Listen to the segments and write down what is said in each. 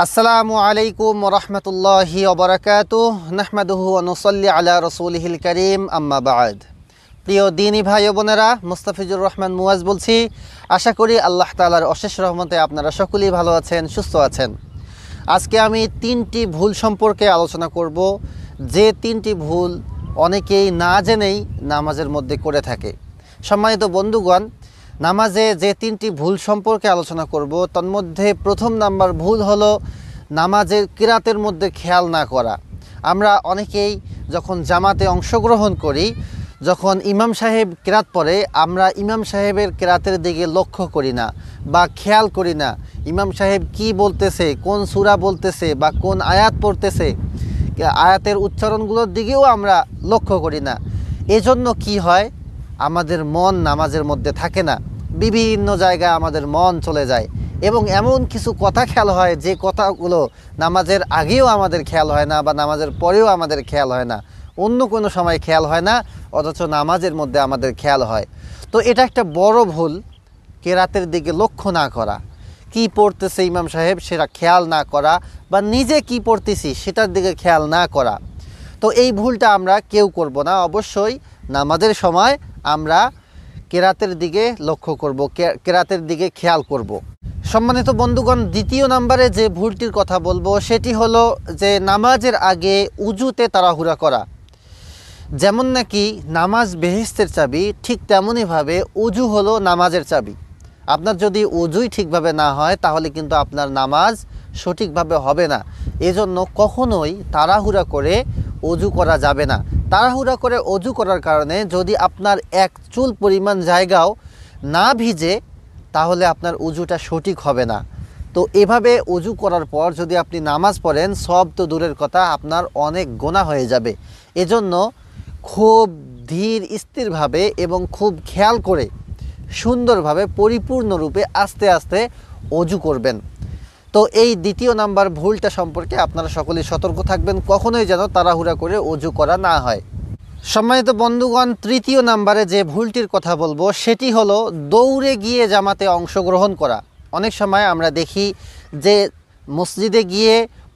আসসালামু আলাইকুম রহমতুল্লাহি অবরাকাত নাহমাদুহু অনুসল্লি আলা রসুলহিল করিম আম্মাবাদ প্রিয় দিনই ভাই বোনেরা মুস্তাফিজুর রহমান মুয়াজ বলছি আশা করি আল্লাহ তালার অশেষ রহমতে আপনারা সকলেই ভালো আছেন সুস্থ আছেন আজকে আমি তিনটি ভুল সম্পর্কে আলোচনা করব যে তিনটি ভুল অনেকেই না জেনেই নামাজের মধ্যে করে থাকে সম্মানিত বন্ধুগণ নামাজে যে তিনটি ভুল সম্পর্কে আলোচনা করব তন্মধ্যে প্রথম নাম্বার ভুল হলো নামাজের কিরাতের মধ্যে খেয়াল না করা আমরা অনেকেই যখন জামাতে অংশগ্রহণ করি যখন ইমাম সাহেব কেরাত পড়ে আমরা ইমাম সাহেবের কেরাতের দিকে লক্ষ্য করি না বা খেয়াল করি না ইমাম সাহেব কি বলতেছে কোন সুরা বলতেছে বা কোন আয়াত পড়তেছে আয়াতের উচ্চারণগুলোর দিকেও আমরা লক্ষ্য করি না এজন্য কি হয় আমাদের মন নামাজের মধ্যে থাকে না বিভিন্ন জায়গায় আমাদের মন চলে যায় এবং এমন কিছু কথা খেয়াল হয় যে কথাগুলো নামাজের আগেও আমাদের খেয়াল হয় না বা নামাজের পরেও আমাদের খেয়াল হয় না অন্য কোনো সময় খেয়াল হয় না অথচ নামাজের মধ্যে আমাদের খেয়াল হয় তো এটা একটা বড় ভুল কেরাতের দিকে লক্ষ্য না করা কি পড়তেছে ইমাম সাহেব সেটা খেয়াল না করা বা নিজে কি পড়তেছি সেটার দিকে খেয়াল না করা তো এই ভুলটা আমরা কেউ করব না অবশ্যই নামাজের সময় আমরা কেরাতের দিকে লক্ষ্য করব কেরাতের দিকে খেয়াল করব। সম্মানিত বন্ধুগণ দ্বিতীয় নাম্বারে যে ভুলটির কথা বলবো সেটি হলো যে নামাজের আগে উজুতে তাড়াহুড়া করা যেমন নাকি নামাজ বেহেস্তের চাবি ঠিক তেমনইভাবে উজু হলো নামাজের চাবি আপনার যদি উজুই ঠিকভাবে না হয় তাহলে কিন্তু আপনার নামাজ সঠিকভাবে হবে না এজন্য কখনোই তাড়াহুড়া করে উজু করা যাবে না তাড়াহুড়া করে অজু করার কারণে যদি আপনার এক চুল পরিমাণ জায়গাও না ভিজে তাহলে আপনার উজুটা সঠিক হবে না তো এভাবে উজু করার পর যদি আপনি নামাজ পড়েন সব তো দূরের কথা আপনার অনেক গোনা হয়ে যাবে এজন্য খুব ধীর স্থিরভাবে এবং খুব খেয়াল করে সুন্দরভাবে পরিপূর্ণরূপে আস্তে আস্তে অজু করবেন তো এই দ্বিতীয় নাম্বার ভুলটা সম্পর্কে আপনারা সকলেই সতর্ক থাকবেন কখনোই যেন তাড়াহুড়া করে অজু করা না হয় সম্মানিত বন্ধুগণ তৃতীয় নাম্বারে যে ভুলটির কথা বলবো সেটি হলো দৌড়ে গিয়ে জামাতে অংশগ্রহণ করা অনেক সময় আমরা দেখি যে মসজিদে গিয়ে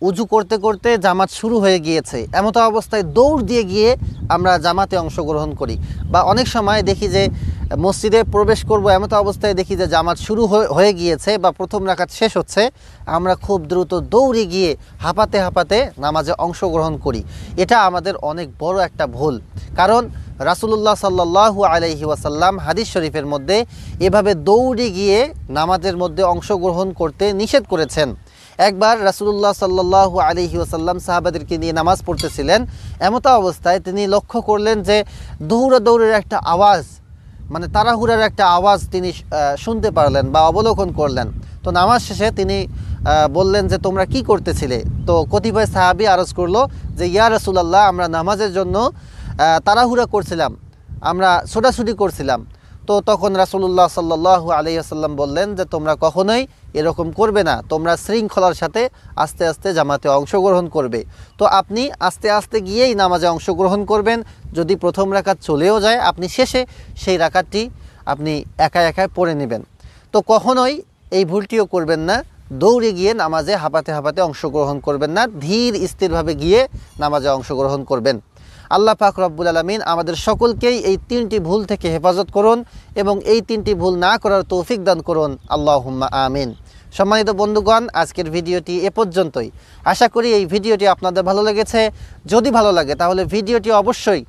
উজু করতে করতে জামাত শুরু হয়ে গিয়েছে এমতো অবস্থায় দৌড় দিয়ে গিয়ে আমরা জামাতে অংশগ্রহণ করি বা অনেক সময় দেখি যে মসজিদে প্রবেশ করব এমতো অবস্থায় দেখি যে জামাত শুরু হয়ে গিয়েছে বা প্রথম রাখাত শেষ হচ্ছে আমরা খুব দ্রুত দৌড়ে গিয়ে হাঁপাতে হাঁপাতে নামাজে অংশগ্রহণ করি এটা আমাদের অনেক বড় একটা ভুল কারণ রাসুলুল্লাহ সাল্লাহ আলাইহি ওয়াসাল্লাম হাদিস শরীফের মধ্যে এভাবে দৌড়ে গিয়ে নামাজের মধ্যে অংশগ্রহণ করতে নিষেধ করেছেন একবার রাসুলুল্লাহ সাল্লাহ আলহি ওসাল্লাম সাহাবাদেরকে নিয়ে নামাজ পড়তেছিলেন এমতা অবস্থায় তিনি লক্ষ্য করলেন যে দৌড়া দৌড়ের একটা আওয়াজ মানে তাড়াহুড়ার একটা আওয়াজ তিনি শুনতে পারলেন বা অবলোকন করলেন তো নামাজ শেষে তিনি বললেন যে তোমরা কি করতেছিলে তো কতিপয় সাহাবি আরজ করলো যে ইয়া রসুলাল্লাহ আমরা নামাজের জন্য তাড়াহুড়া করছিলাম আমরা ছোটাছুটি করছিলাম তো তখন রাসুল্লাহ সাল্লু আলিয়াসাল্লাম বললেন যে তোমরা কখনোই এরকম করবে না তোমরা শৃঙ্খলার সাথে আস্তে আস্তে জামাতে অংশগ্রহণ করবে তো আপনি আস্তে আস্তে গিয়েই নামাজে অংশগ্রহণ করবেন যদি প্রথম রাখাত চলেও যায় আপনি শেষে সেই রাখাটি আপনি একা একা পড়ে নেবেন তো কখনোই এই ভুলটিও করবেন না দৌড়ে গিয়ে নামাজে হাঁপাতে হাঁপাতে অংশগ্রহণ করবেন না ধীর স্থিরভাবে গিয়ে নামাজে অংশগ্রহণ করবেন আল্লাহ পাক রব্বুল আলমিন আমাদের সকলকেই এই তিনটি ভুল থেকে হেফাজত করুন এবং এই তিনটি ভুল না করার তৌফিক দান করুন আল্লাহ আমিন সম্মানিত বন্ধুগণ আজকের ভিডিওটি এ পর্যন্তই আশা করি এই ভিডিওটি আপনাদের ভালো লেগেছে যদি ভালো লাগে তাহলে ভিডিওটি অবশ্যই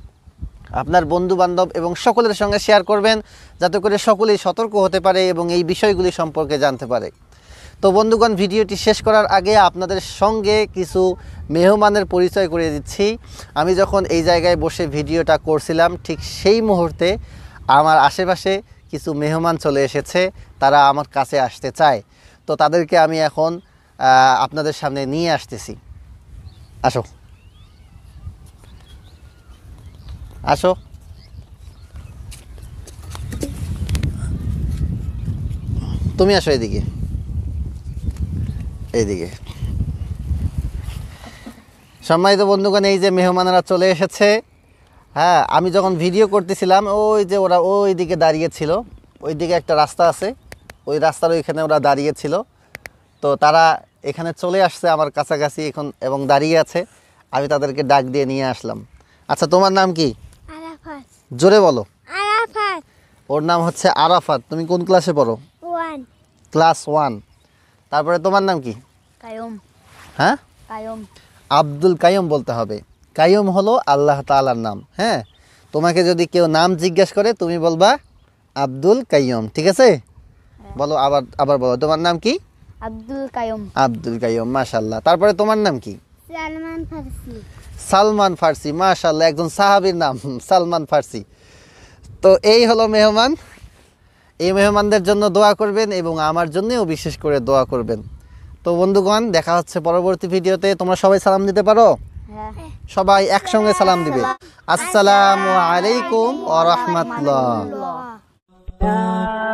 আপনার বন্ধু বান্ধব এবং সকলের সঙ্গে শেয়ার করবেন যাতে করে সকলেই সতর্ক হতে পারে এবং এই বিষয়গুলি সম্পর্কে জানতে পারে তো বন্ধুগণ ভিডিওটি শেষ করার আগে আপনাদের সঙ্গে কিছু মেহমানের পরিচয় করিয়ে দিচ্ছি আমি যখন এই জায়গায় বসে ভিডিওটা করছিলাম ঠিক সেই মুহূর্তে আমার আশেপাশে কিছু মেহমান চলে এসেছে তারা আমার কাছে আসতে চায় তো তাদেরকে আমি এখন আপনাদের সামনে নিয়ে আসতেছি আসো আসো তুমি আসো এদিকে এইদিকে সম্মানিত বন্ধুগণ এই যে মেহমানরা চলে এসেছে হ্যাঁ আমি যখন ভিডিও করতেছিলাম ওই যে ওরা ওই দিকে দাঁড়িয়েছিল ওই দিকে একটা রাস্তা আছে ওই রাস্তার ওইখানে ওরা দাঁড়িয়েছিল তো তারা এখানে চলে আসছে আমার কাছাকাছি এখন এবং দাঁড়িয়ে আছে আমি তাদেরকে ডাক দিয়ে নিয়ে আসলাম আচ্ছা তোমার নাম কি জোরে বলো ওর নাম হচ্ছে আরাফাত তুমি কোন ক্লাসে পড়ো ক্লাস ওয়ান তারপরে তোমার নাম কি হ্যাঁ আব্দুল কায়ম বলতে হবে কায়ম হলো আল্লাহ তালার নাম হ্যাঁ তোমাকে যদি কেউ নাম জিজ্ঞাসা করে তুমি বলবা আব্দুল কাইয়ম ঠিক আছে হ্যাঁ। বলো আবার আবার বলো তোমার নাম কি আব্দুল কায়ম আব্দুল কায়ম মাশাল্লাহ তারপরে তোমার নাম কি সালমান ফার্সি সালমান ফার্সি মাশাল্লাহ একজন সাহাবির নাম সালমান ফার্সি তো এই হলো মেহমান এই মেহমানদের জন্য দোয়া করবেন এবং আমার জন্যও বিশেষ করে দোয়া করবেন তো বন্ধুগণ দেখা হচ্ছে পরবর্তী ভিডিওতে তোমরা সবাই সালাম দিতে পারো হ্যাঁ। সবাই একসঙ্গে সালাম দিবে আসসালামু আলাইকুম ওয়া রাহমাতুল্লাহ